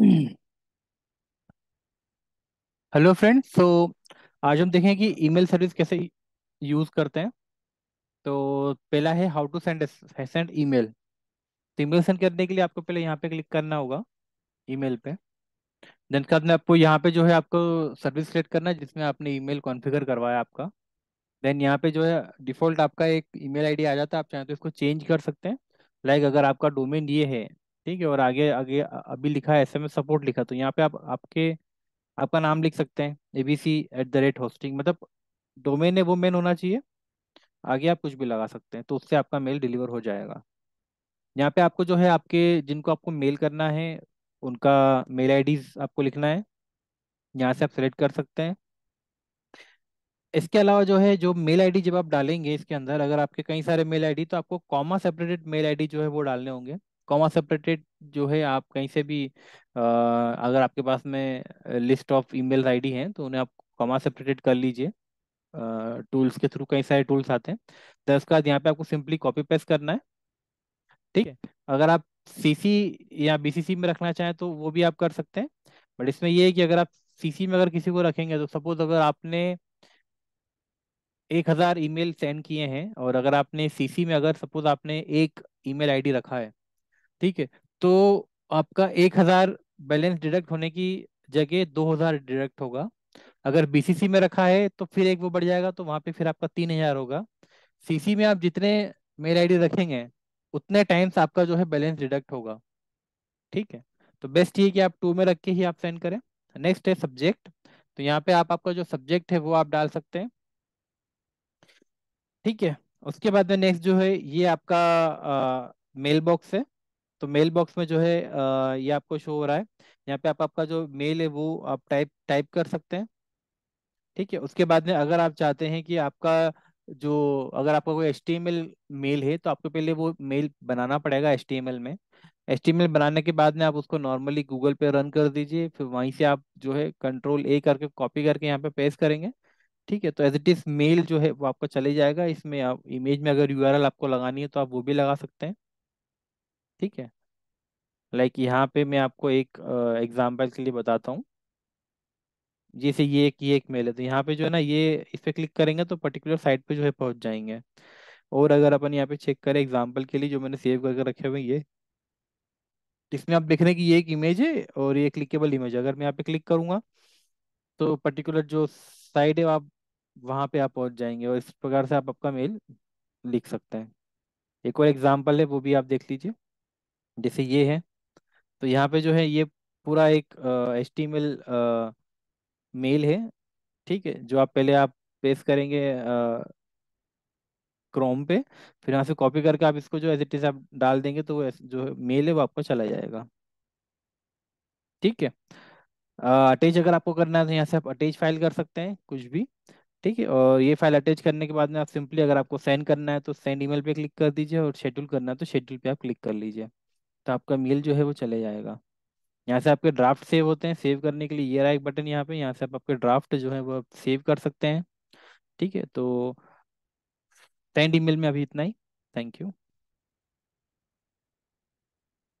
hello friend so तो आज हम देखें कि ईमेल सर्विस कैसे यूज़ करते हैं तो पहला है how to send send email तो ईमेल सेंड करने के लिए आपको पहले यहाँ पे क्लिक करना होगा ईमेल पे देन के बाद में आपको यहाँ पे जो है आपको सर्विस सेलेक्ट करना है जिसमें आपने ईमेल कॉन्फ़िगर करवाया आपका देन यहाँ पे जो है डिफ़ॉल्ट आपका एक ईमेल आईडी आ जाता है आप चाहें तो इसको चेंज कर सकते हैं लाइक अगर आपका डोमेन ये है ठीक है और आगे आगे अभी लिखा है एस सपोर्ट लिखा तो यहाँ पे आप आपके आपका नाम लिख सकते हैं ABC at the rate hosting मतलब डोमेन है वो मेन होना चाहिए आगे आप कुछ भी लगा सकते हैं तो उससे आपका मेल डिलीवर हो जाएगा यहाँ पे आपको जो है आपके जिनको आपको मेल करना है उनका मेल आई आपको लिखना है यहाँ से आप सेलेक्ट कर सकते हैं इसके अलावा जो है जो मेल आईडी जब आप डालेंगे इसके अंदर अगर आपके कई सारे मेल आईडी तो आपको कॉमा सेपरेटेड मेल आईडी जो है वो डालने होंगे कॉमा सेपरेटेड जो है आप कहीं से भी आ, अगर आपके पास में लिस्ट ऑफ ईमेल आईडी हैं तो उन्हें आप कॉमा सेपरेटेड कर लीजिए टूल्स के थ्रू कई सारे टूल्स आते हैं तो उसके बाद यहाँ पे आपको सिंपली कॉपी पेस्ट करना है ठीक है अगर आप सीसी या बीसीसी में रखना चाहें तो वो भी आप कर सकते हैं बट इसमें यह है कि अगर आप सीसी में अगर किसी को रखेंगे तो सपोज अगर आपने एक हज़ार ई सेंड किए हैं और अगर आपने सीसी में अगर सपोज आपने एक ईमेल आईडी रखा है ठीक है तो आपका एक हजार बैलेंस डिडक्ट होने की जगह दो हजार डिडक्ट होगा अगर बीसीसी में रखा है तो फिर एक वो बढ़ जाएगा तो वहां पे फिर आपका तीन हजार होगा सीसी में आप जितने मेल आईडी रखेंगे उतने टाइम्स आपका जो है बैलेंस डिडक्ट होगा ठीक है तो बेस्ट ये कि आप टू में रख के ही आप सेंड करें नेक्स्ट है सब्जेक्ट तो यहाँ पे आप आपका जो सब्जेक्ट है वो आप डाल सकते हैं ठीक है उसके बाद में नेक्स्ट जो है ये आपका मेल बॉक्स है तो मेल बॉक्स में जो है ये आपको शो हो रहा है यहाँ पे आप आपका जो मेल है वो आप टाइप टाइप कर सकते हैं ठीक है उसके बाद में अगर आप चाहते हैं कि आपका जो अगर आपका कोई एच मेल है तो आपको पहले वो मेल बनाना पड़ेगा एच में एच बनाने के बाद में आप उसको नॉर्मली गूगल पे रन कर दीजिए फिर वहीं से आप जो है कंट्रोल ए करके कॉपी करके यहाँ पे पेस्ट करेंगे ठीक है तो एज इट इज़ मेल जो है वो आपका चले जाएगा इसमें आप इमेज में अगर यू आपको लगानी है तो आप वो भी लगा सकते हैं ठीक है लाइक like यहाँ पे मैं आपको एक एग्जांपल के लिए बताता हूँ जैसे ये एक ये एक मेल है तो यहाँ पे जो है ना ये इस पर क्लिक करेंगे तो पर्टिकुलर साइट पे जो है पहुँच जाएंगे और अगर अपन यहाँ पे चेक करें एग्जाम्पल के लिए जो मैंने सेव करके रखे हुए ये इसमें आप देख रहे हैं कि ये एक इमेज है और ये क्लिकेबल इमेज है अगर मैं यहाँ पे क्लिक करूँगा तो पर्टिकुलर जो साइड है आप वहाँ पे आप पहुँच जाएंगे और इस प्रकार से आप आपका मेल लिख सकते हैं एक और एग्जाम्पल है वो भी आप देख लीजिए जैसे ये है तो यहाँ पे जो है ये पूरा एक एच टी मेल मेल है ठीक है जो आप पहले आप पेस्ट करेंगे क्रोम पे फिर यहाँ से कॉपी करके आप इसको जो एज इट इज आप डाल देंगे तो वो जो मेल है वो आपको चला जाएगा ठीक है अटैच अगर आपको करना है तो यहाँ से आप अटैच फाइल कर सकते हैं कुछ भी ठीक है और ये फाइल अटैच करने के बाद में आप सिंपली अगर आपको सेंड करना है तो सेंड ईमेल पे क्लिक कर दीजिए और शेड्यूल करना है तो शेड्यूल पे आप क्लिक कर लीजिए तो आपका मेल जो है वो चले जाएगा यहाँ से आपके ड्राफ्ट सेव होते हैं सेव करने के लिए ये रहा एक बटन यहाँ पे यहाँ से आप आपके ड्राफ्ट जो है वो आप सेव कर सकते हैं ठीक है तो सेंड ईमेल में अभी इतना ही थैंक यू